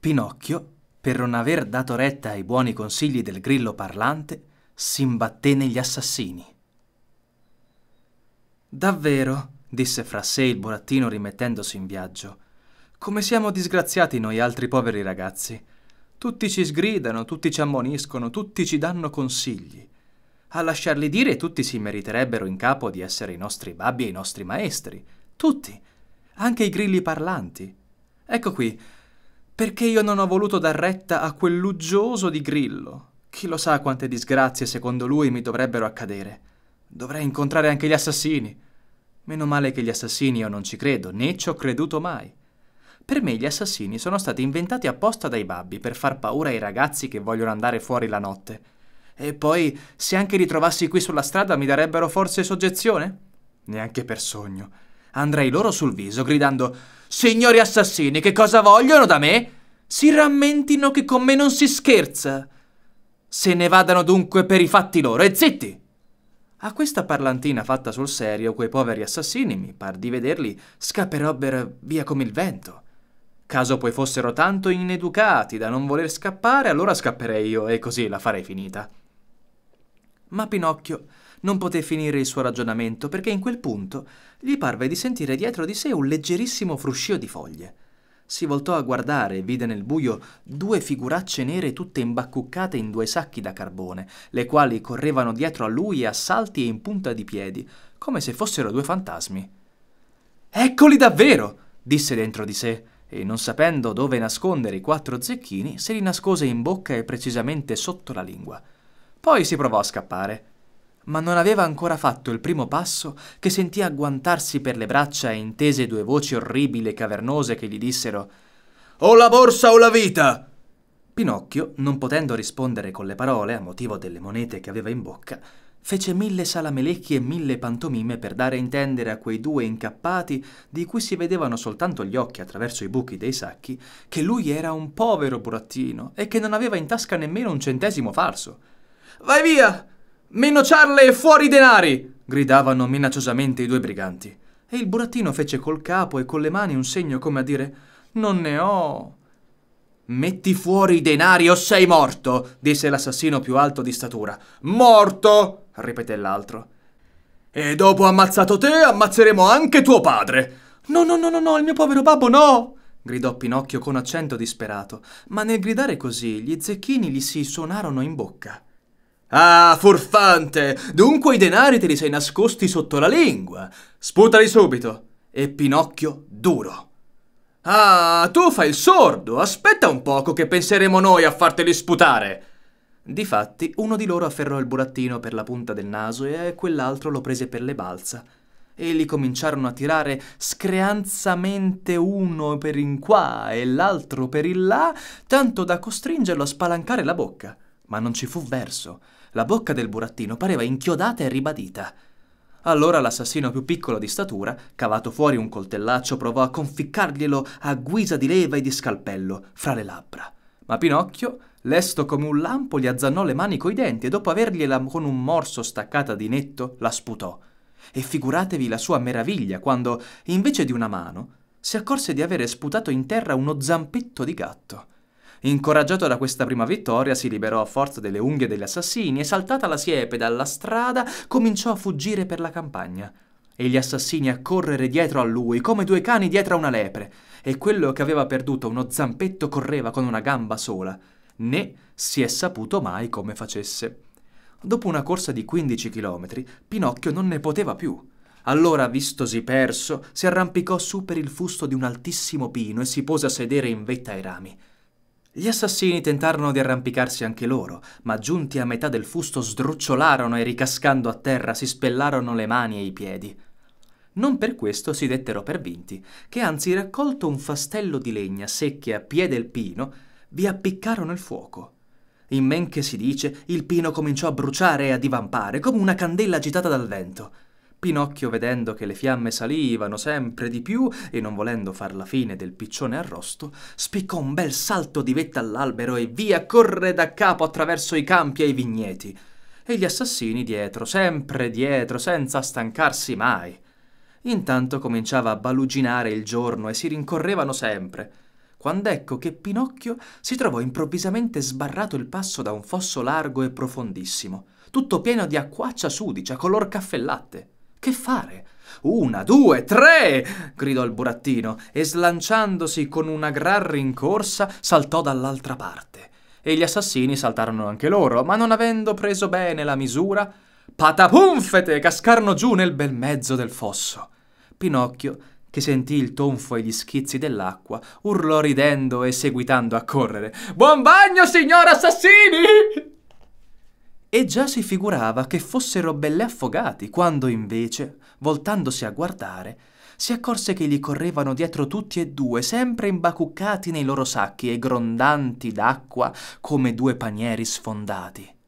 Pinocchio, per non aver dato retta ai buoni consigli del grillo parlante, s'imbatté negli assassini. Davvero, disse fra sé il burattino rimettendosi in viaggio, come siamo disgraziati noi altri poveri ragazzi. Tutti ci sgridano, tutti ci ammoniscono, tutti ci danno consigli. A lasciarli dire tutti si meriterebbero in capo di essere i nostri babbi e i nostri maestri. Tutti. Anche i grilli parlanti. Ecco qui, perché io non ho voluto dar retta a quell'uggioso di Grillo. Chi lo sa quante disgrazie secondo lui mi dovrebbero accadere. Dovrei incontrare anche gli assassini. Meno male che gli assassini io non ci credo, né ci ho creduto mai. Per me gli assassini sono stati inventati apposta dai babbi per far paura ai ragazzi che vogliono andare fuori la notte. E poi, se anche li trovassi qui sulla strada, mi darebbero forse soggezione? Neanche per sogno andrei loro sul viso gridando Signori assassini, che cosa vogliono da me? Si rammentino che con me non si scherza. Se ne vadano dunque per i fatti loro e zitti! A questa parlantina fatta sul serio, quei poveri assassini, mi par di vederli, scapperebbero via come il vento. Caso poi fossero tanto ineducati da non voler scappare, allora scapperei io e così la farei finita. Ma Pinocchio non poté finire il suo ragionamento perché in quel punto gli parve di sentire dietro di sé un leggerissimo fruscio di foglie. Si voltò a guardare e vide nel buio due figuracce nere tutte imbacuccate in due sacchi da carbone, le quali correvano dietro a lui a salti e in punta di piedi, come se fossero due fantasmi. Eccoli davvero! disse dentro di sé e non sapendo dove nascondere i quattro zecchini, se li nascose in bocca e precisamente sotto la lingua. Poi si provò a scappare ma non aveva ancora fatto il primo passo che sentì agguantarsi per le braccia e intese due voci orribili e cavernose che gli dissero O la borsa o la vita! Pinocchio, non potendo rispondere con le parole a motivo delle monete che aveva in bocca, fece mille salamelecchi e mille pantomime per dare a intendere a quei due incappati, di cui si vedevano soltanto gli occhi attraverso i buchi dei sacchi, che lui era un povero burattino e che non aveva in tasca nemmeno un centesimo falso. Vai via! Meno ciarle e fuori i denari! gridavano minacciosamente i due briganti. E il burattino fece col capo e con le mani un segno come a dire Non ne ho. Metti fuori i denari o sei morto, disse l'assassino più alto di statura. Morto! ripeté l'altro. E dopo ammazzato te, ammazzeremo anche tuo padre. No, no, no, no, no, il mio povero babbo, no! gridò Pinocchio con accento disperato, ma nel gridare così gli zecchini gli si suonarono in bocca. Ah, furfante! Dunque i denari te li sei nascosti sotto la lingua. Sputali subito. E Pinocchio duro. Ah, tu fai il sordo. Aspetta un poco che penseremo noi a farteli sputare. Difatti, uno di loro afferrò il burattino per la punta del naso e quell'altro lo prese per le balza. E li cominciarono a tirare screanzamente uno per in qua e l'altro per in là, tanto da costringerlo a spalancare la bocca. Ma non ci fu verso. La bocca del burattino pareva inchiodata e ribadita. Allora l'assassino più piccolo di statura, cavato fuori un coltellaccio, provò a conficcarglielo a guisa di leva e di scalpello fra le labbra. Ma Pinocchio, lesto come un lampo, gli azzannò le mani coi denti e dopo avergliela con un morso staccata di netto, la sputò. E figuratevi la sua meraviglia quando, invece di una mano, si accorse di avere sputato in terra uno zampetto di gatto. Incoraggiato da questa prima vittoria, si liberò a forza delle unghie degli assassini e saltata la siepe dalla strada cominciò a fuggire per la campagna e gli assassini a correre dietro a lui come due cani dietro a una lepre, e quello che aveva perduto uno zampetto correva con una gamba sola, né si è saputo mai come facesse. Dopo una corsa di 15 chilometri, Pinocchio non ne poteva più. Allora, vistosi perso, si arrampicò su per il fusto di un altissimo pino e si pose a sedere in vetta ai rami. Gli assassini tentarono di arrampicarsi anche loro, ma giunti a metà del fusto sdrucciolarono e ricascando a terra si spellarono le mani e i piedi. Non per questo si dettero per vinti, che anzi raccolto un fastello di legna secche a piede il pino, vi appiccarono il fuoco. In men che si dice, il pino cominciò a bruciare e a divampare come una candela agitata dal vento. Pinocchio, vedendo che le fiamme salivano sempre di più e non volendo far la fine del piccione arrosto, spiccò un bel salto di vetta all'albero e via corre da capo attraverso i campi e i vigneti. E gli assassini dietro, sempre dietro, senza stancarsi mai. Intanto cominciava a baluginare il giorno e si rincorrevano sempre. Quando ecco che Pinocchio si trovò improvvisamente sbarrato il passo da un fosso largo e profondissimo, tutto pieno di acquaccia sudicia, color caffellatte. latte. Che fare? Una, due, tre! gridò il burattino e slanciandosi con una gran rincorsa saltò dall'altra parte. E gli assassini saltarono anche loro, ma non avendo preso bene la misura, patapumfete cascarono giù nel bel mezzo del fosso. Pinocchio, che sentì il tonfo e gli schizzi dell'acqua, urlò ridendo e seguitando a correre. Buon bagno, signor assassini! e già si figurava che fossero belle affogati, quando invece, voltandosi a guardare, si accorse che gli correvano dietro tutti e due, sempre imbacuccati nei loro sacchi e grondanti d'acqua come due panieri sfondati.